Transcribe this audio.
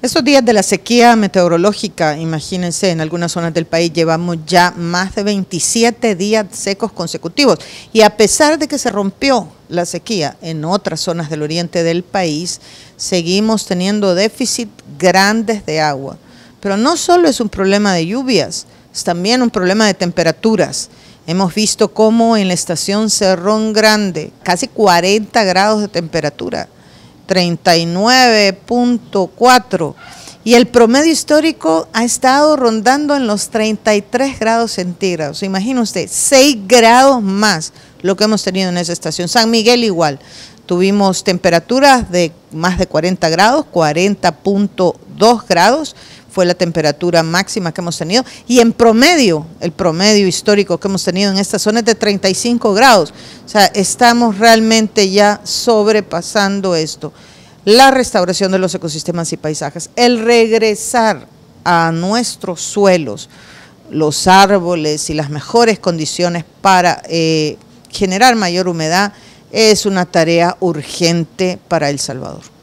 Estos días de la sequía meteorológica, imagínense, en algunas zonas del país llevamos ya más de 27 días secos consecutivos. Y a pesar de que se rompió la sequía en otras zonas del oriente del país, seguimos teniendo déficit grandes de agua. Pero no solo es un problema de lluvias, es también un problema de temperaturas. Hemos visto cómo en la estación Cerrón Grande, casi 40 grados de temperatura 39.4 y el promedio histórico ha estado rondando en los 33 grados centígrados. Imagina usted, 6 grados más lo que hemos tenido en esa estación. San Miguel igual. Tuvimos temperaturas de más de 40 grados, 40.2 grados fue la temperatura máxima que hemos tenido y en promedio, el promedio histórico que hemos tenido en esta zona es de 35 grados. O sea, estamos realmente ya sobrepasando esto. La restauración de los ecosistemas y paisajes, el regresar a nuestros suelos, los árboles y las mejores condiciones para eh, generar mayor humedad es una tarea urgente para El Salvador.